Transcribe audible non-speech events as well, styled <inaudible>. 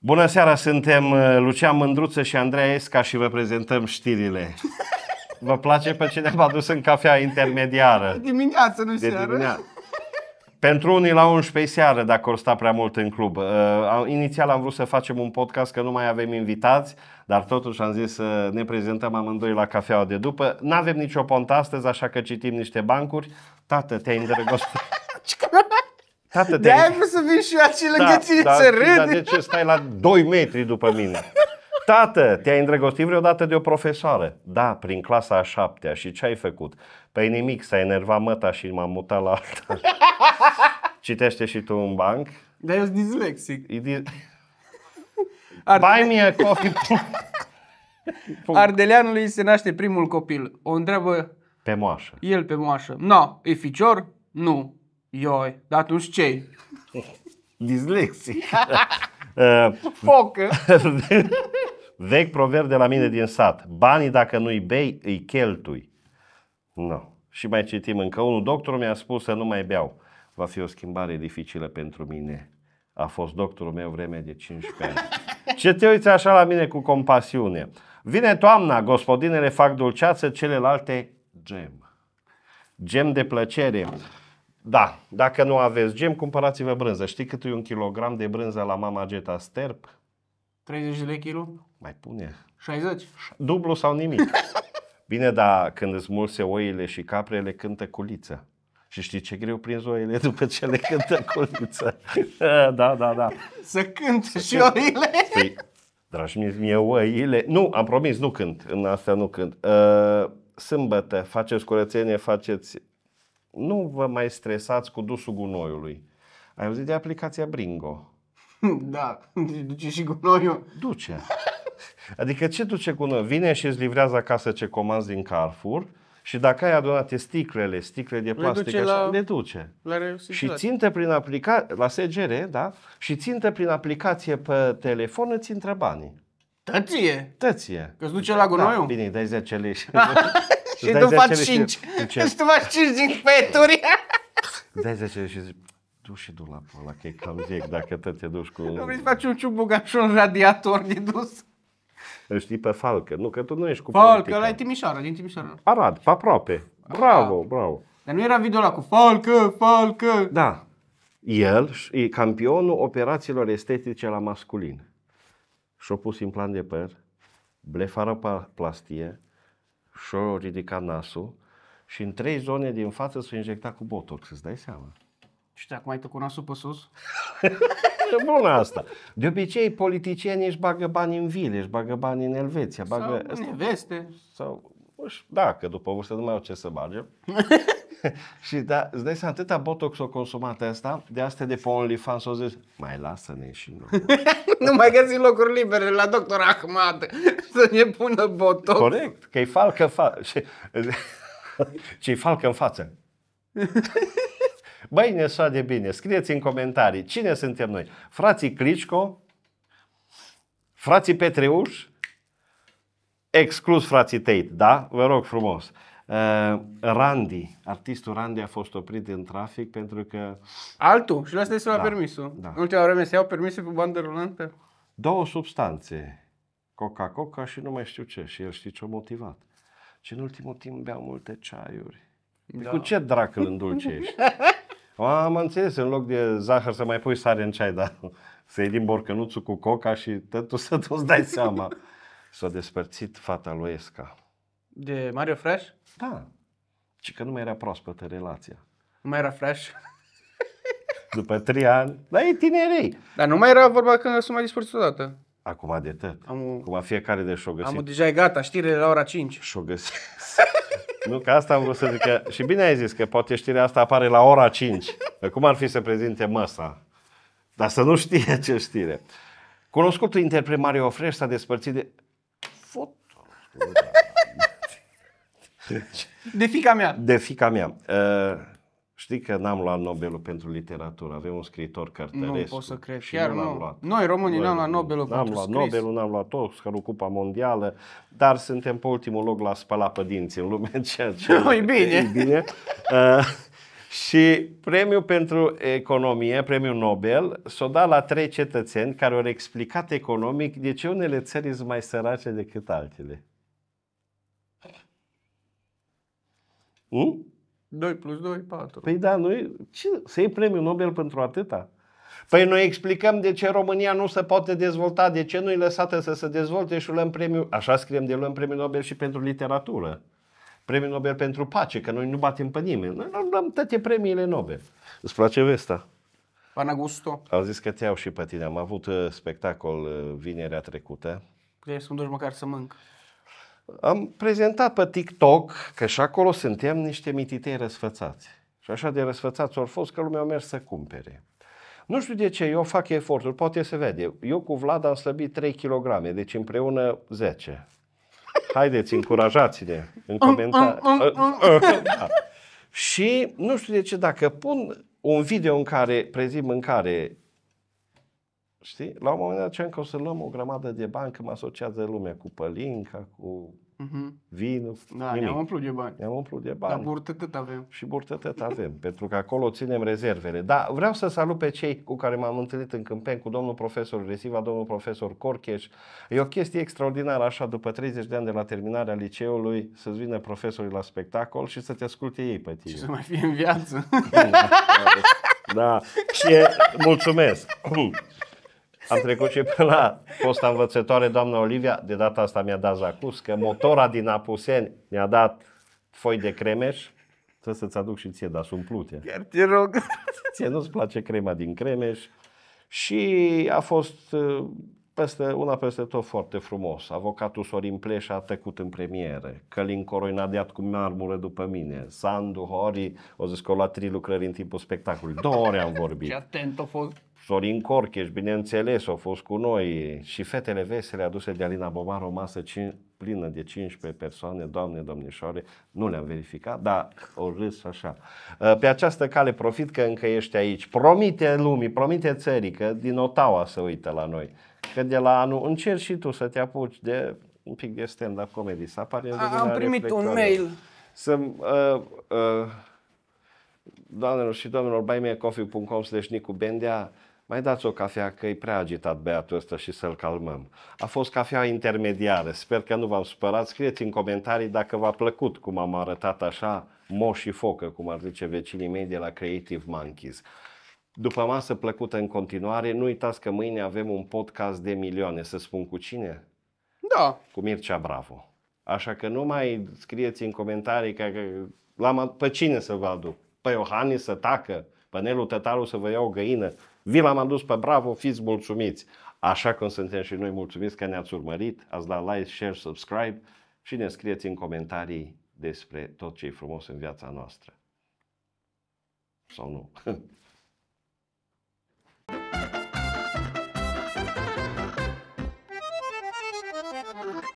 Bună seara, suntem uh, Lucian Mândruță și Andreea Esca și vă prezentăm știrile. <laughs> Vă place pe cine v-a dus în cafea intermediară? De dimineață, nu de seara. <laughs> Pentru unii la 11 seară, dacă or sta prea mult în club. Uh, inițial am vrut să facem un podcast că nu mai avem invitați, dar totuși am zis să ne prezentăm amândoi la cafeaua de după. Nu avem nicio pontă astăzi, așa că citim niște bancuri. Tată, te-ai îndrăgostit. <laughs> Tată, de aia să vin și eu aici lângă da, tine da, să râd. Dar de ce stai la 2 metri după mine? Tată, te-ai îndrăgostit vreodată de o profesoară? Da, prin clasa a șaptea. Și ce ai făcut? Pe păi nimic, s-a enervat măta și m-am mutat la altă. <laughs> Citește și tu un banc. Dar eu sunt dislexic. Di- Buy me a coffee. <laughs> Ardeleanului se naște primul copil. O întreabă... Pe moașă. El pe moașă. No, e ficior? Nu. Ioi, dar tu ce Dislexie. <laughs> Uh, Focă. <laughs> Vechi proverb de la mine din sat. Banii dacă nu-i bei, îi cheltui. Nu. No. Și mai citim încă unul. Doctorul mi-a spus să nu mai beau. Va fi o schimbare dificilă pentru mine. A fost doctorul meu vreme de 15 ani. <laughs> Ce te uiți așa la mine cu compasiune? Vine toamna, gospodinele fac dulceață, celelalte gem. Gem de plăcere. Da, dacă nu aveți gem, cumpărați-vă brânză. Știi cât e un kilogram de brânză la Mama Geta Sterp? 30 de kg? kilo? Mai pune. 60? Dublu sau nimic. <laughs> Bine, dar când îți mulse oile și caprele, cântă culiță. Și știi ce greu prin oile după ce le cântă <laughs> culiță? da, da, da. Să cânte și cânt. oile? Păi, dragi mie, mie oile... Nu, am promis, nu cânt. În asta nu cânt. Uh, sâmbătă faceți curățenie, faceți nu vă mai stresați cu dusul gunoiului. Ai auzit de aplicația Bringo? <laughs> Da, duce și gunoiul. Duce. <laughs> Adică ce duce gunoiul? Vine și îți livrează acasă ce comanzi din Carrefour și dacă ai adunate sticlele, sticle de plastic, le duce. Așa, la... Le duce. La și ținte prin aplica... la SGR, da? Și ținte prin aplicație pe telefon, îți intră banii. Tăție? Tăție. Că îți duce la da, gunoiul? Da, bine, dai 10 lei. <laughs> și tu faci 5. Și, și tu faci 5 din peturi. Dai 10 și zici, du și du la pula, că e cauzic, dacă te te duci cu... Nu vrei să faci un ciubugan și un radiator de dus? Îl știi pe Falcă, nu că tu nu ești cu Falcă, ăla e Timișoara, din Timișoara. Arad, pe aproape. Bravo, bravo. Dar nu era video ăla cu Falcă, Falcă. Da. El e campionul operațiilor estetice la masculin. Și-a pus implant de păr, blefară plastie, și-o ridica nasul și în trei zone din față s-o injecta cu botox, îți dai seama. Și acum ai cu nasul pe sus? <laughs> Bună asta. De obicei, politicienii își bagă bani în vile, își bagă bani în Elveția. Bagă sau asta. veste. Sau, da, că după vârstă nu mai au ce să bage. <laughs> și da, îți dai seama, atâta botox o consumat asta, de asta de pe OnlyFans o zis, mai lasă-ne și noi. <laughs> <laughs> nu mai găsi locuri libere la doctor Ahmad să ne pună botox. Corect, că-i falcă, fa- <laughs> și, ce-i <laughs> falcă în față. Băi, ne de bine. Scrieți în comentarii cine suntem noi. Frații Clișco, frații Petreuș, exclus frații Tate, da? Vă rog frumos. Uh, Randy, artistul Randy a fost oprit în trafic pentru că... Altul? Și la asta i da, permisul. Da. În ultima vreme se iau permise pe bandă rulantă? Două substanțe. Coca-Coca și nu mai știu ce. Și el știe ce a motivat. Și în ultimul timp beau multe ceaiuri. Păi da. Cu ce dracu îl îndulcești? <laughs> Am înțeles, în loc de zahăr să mai pui sare în ceai, dar <laughs> să iei din borcănuțul cu coca și tot tu să tu-ți dai seama. <laughs> S-a despărțit fata lui Esca. De Mario Fresh? Da. Și că nu mai era proaspătă relația. Nu mai era Fresh? <laughs> După trei ani, dar e tinerei. Dar nu mai era vorba când sunt mai dispărțit odată. Acum de tot. Am Acum fiecare de și-o găsit. Am deja e gata, știrile la ora 5. Și-o găsit. <laughs> nu, că asta am vrut să zic. Că... Și bine ai zis că poate știrea asta apare la ora 5. Cum ar fi să prezinte măsa? Dar să nu știe ce știre. Cunoscutul interpret Mario Fresh s-a despărțit de... Fotul. De fica mea. De fica mea. Uh, Știi că n-am luat Nobelul pentru literatură, avem un scriitor care Nu pot să cred, și chiar nu. L-am luat. Noi românii n-am luat Nobelul n-am pentru luat scris. Nobelul, n-am luat Oscarul, Cupa Mondială, dar suntem pe ultimul loc la spăla pe dinți în lume, ceea ce nu, <laughs> e bine. E bine. Uh, și premiul pentru economie, premiul Nobel, s-o da la trei cetățeni care au explicat economic de ce unele țări sunt mai sărace decât altele. Hmm? 2 plus 2, 4. Păi da, noi, ce, să iei premiul Nobel pentru atâta? Păi noi explicăm de ce România nu se poate dezvolta, de ce nu-i lăsată să se dezvolte și luăm premiul, așa scriem de luăm premiul Nobel și pentru literatură. Premiul Nobel pentru pace, că noi nu batem pe nimeni. Noi nu dăm toate premiile Nobel. Îți place Vesta? gusto. Au zis că te iau și pe tine. Am avut uh, spectacol uh, vinerea trecută. Trebuie să-mi duci măcar să mănânc. Am prezentat pe TikTok că și acolo suntem niște mititei răsfățați. Și așa de răsfățați au fost că lumea a mers să cumpere. Nu știu de ce, eu fac eforturi, poate se vede. Eu cu Vlad am slăbit 3 kg, deci împreună 10. Haideți, încurajați-ne în comentarii. Ă, ă, da. Și nu știu de ce, dacă pun un video în care prezint mâncare Știi? La un moment dat ce că o să luăm o grămadă de bani, că mă asociază lumea cu pălinca, cu uh-huh. vinul, Da, nimic. ne-am umplut de bani. Ne-am umplut de bani. Dar tot avem. Și tot avem, <laughs> pentru că acolo ținem rezervele. Dar vreau să salut pe cei cu care m-am întâlnit în Câmpen, cu domnul profesor Resiva, domnul profesor Corcheș. E o chestie extraordinară, așa, după 30 de ani de la terminarea liceului, să-ți vină profesorii la spectacol și să te asculte ei pe tine. Și să mai fie în viață. <laughs> da, și mulțumesc. <clears throat> Am trecut și pe la fosta învățătoare, doamna Olivia, de data asta mi-a dat zacuscă, motora din Apuseni mi-a dat foi de cremeș. Trebuie să-ți aduc și ție, dar sunt plute. Chiar te rog. <laughs> Ție nu-ți place crema din cremeș. Și a fost uh, peste, una peste tot foarte frumos. Avocatul Sorin Pleș a tăcut în premieră. Călin Coroi n-a deat cu marmură după mine. Sandu, Hori, o zis că o luat trei lucrări în timpul spectacolului. Două ore am vorbit. Ce atent a fost. Florin Corcheș, bineînțeles, au fost cu noi și fetele vesele aduse de Alina Bobar, o masă cin- plină de 15 persoane, doamne, domnișoare, nu le-am verificat, dar o râs așa. Uh, pe această cale profit că încă ești aici. Promite lumii, promite țării că din Ottawa să uită la noi. Că de la anul încerci și tu să te apuci de un pic de stand-up comedy. Să apare Am primit reflectoare. un mail. Să, uh, uh, doamnelor și domnilor, buymeacoffee.com slash Nicu Bendea, mai dați o cafea că e prea agitat băiatul ăsta și să-l calmăm. A fost cafea intermediară, sper că nu v-am supărat, scrieți în comentarii dacă v-a plăcut cum am arătat așa moș și focă, cum ar zice vecinii mei de la Creative Monkeys. După masă plăcută în continuare, nu uitați că mâine avem un podcast de milioane, să spun cu cine? Da. Cu Mircea Bravo. Așa că nu mai scrieți în comentarii că, că pe cine să vă aduc? Pe Iohannis să tacă? Pe Nelu Tătaru să vă iau o găină? Vi l-am adus pe Bravo, fiți mulțumiți! Așa cum suntem și noi mulțumiți că ne-ați urmărit, ați dat like, share, subscribe și ne scrieți în comentarii despre tot ce e frumos în viața noastră. Sau nu? <laughs>